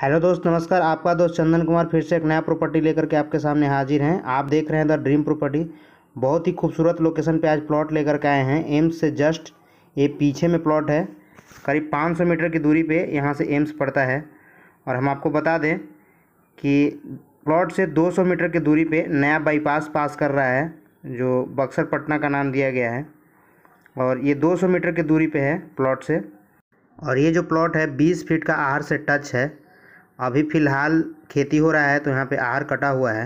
hello दोस्त नमस्कार आपका दोस्त चंदन कुमार फिर से एक नया प्रॉपर्टी लेकर के आपके सामने हाजिर हैं आप देख रहे हैं द ड्रीम प्रॉपर्टी बहुत ही खूबसूरत लोकेशन पे आज प्लॉट लेकर के आए हैं एम्स से जस्ट ये पीछे में प्लॉट है करीब 500 मीटर की दूरी पे यहाँ से एम्स पड़ता है और हम आपको बता दें कि प्लॉट से दो मीटर की दूरी पर नया बाईपास पास कर रहा है जो बक्सर पटना का नाम दिया गया है और ये दो मीटर की दूरी पर है प्लॉट से और ये जो प्लॉट है बीस फीट का आहार से टच है अभी फ़िलहाल खेती हो रहा है तो यहाँ पे आहार कटा हुआ है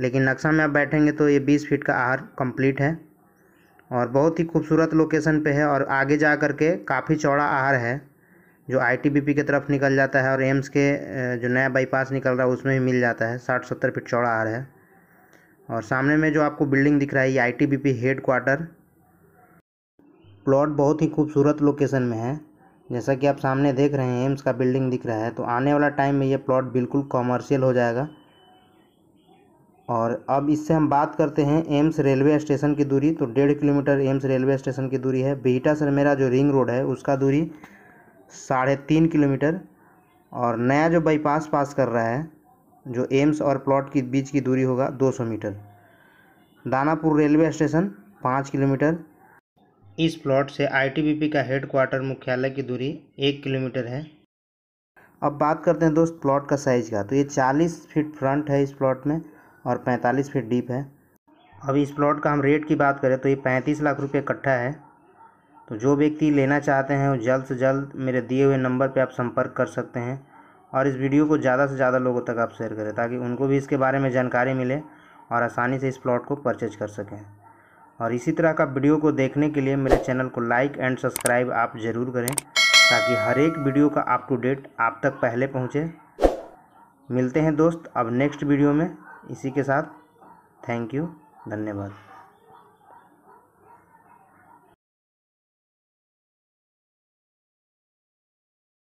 लेकिन नक्शा में आप बैठेंगे तो ये बीस फीट का आहार कंप्लीट है और बहुत ही खूबसूरत लोकेशन पे है और आगे जा कर के काफ़ी चौड़ा आहार है जो आईटीबीपी की तरफ निकल जाता है और एम्स के जो नया बाईपास निकल रहा है उसमें भी मिल जाता है साठ सत्तर फीट चौड़ा आहर है और सामने में जो आपको बिल्डिंग दिख रहा है ये I T B P headquarter plot बहुत ही खूबसूरत लोकेशन में है जैसा कि आप सामने देख रहे हैं एम्स का बिल्डिंग दिख रहा है तो आने वाला टाइम में ये प्लॉट बिल्कुल कॉमर्शियल हो जाएगा और अब इससे हम बात करते हैं एम्स रेलवे स्टेशन की दूरी तो डेढ़ किलोमीटर एम्स रेलवे स्टेशन की दूरी है बिहटा सर मेरा जो रिंग रोड है उसका दूरी साढ़े तीन किलोमीटर और नया जो बाईपास पास कर रहा है जो एम्स और प्लॉट के बीच की दूरी होगा 200 मीटर दानापुर रेलवे स्टेशन पाँच किलोमीटर इस प्लॉट से आईटीबीपी का हेड क्वार्टर मुख्यालय की दूरी एक किलोमीटर है अब बात करते हैं दोस्त प्लॉट का साइज़ का तो ये 40 फीट फ्रंट है इस प्लॉट में और 45 फीट डीप है अब इस प्लॉट का हम रेट की बात करें तो ये 35 लाख रुपये इकट्ठा है तो जो व्यक्ति लेना चाहते हैं वो जल्द से जल्द मेरे दिए हुए नंबर पर आप संपर्क कर सकते हैं और इस वीडियो को ज़्यादा से ज़्यादा लोगों तक आप शेयर करें ताकि उनको भी इसके बारे में जानकारी मिले और आसानी से इस प्लॉट को परचेज कर सकें और इसी तरह का वीडियो को देखने के लिए मेरे चैनल को लाइक एंड सब्सक्राइब आप ज़रूर करें ताकि हर एक वीडियो का अप टू डेट आप तक पहले पहुँचे मिलते हैं दोस्त अब नेक्स्ट वीडियो में इसी के साथ थैंक यू धन्यवाद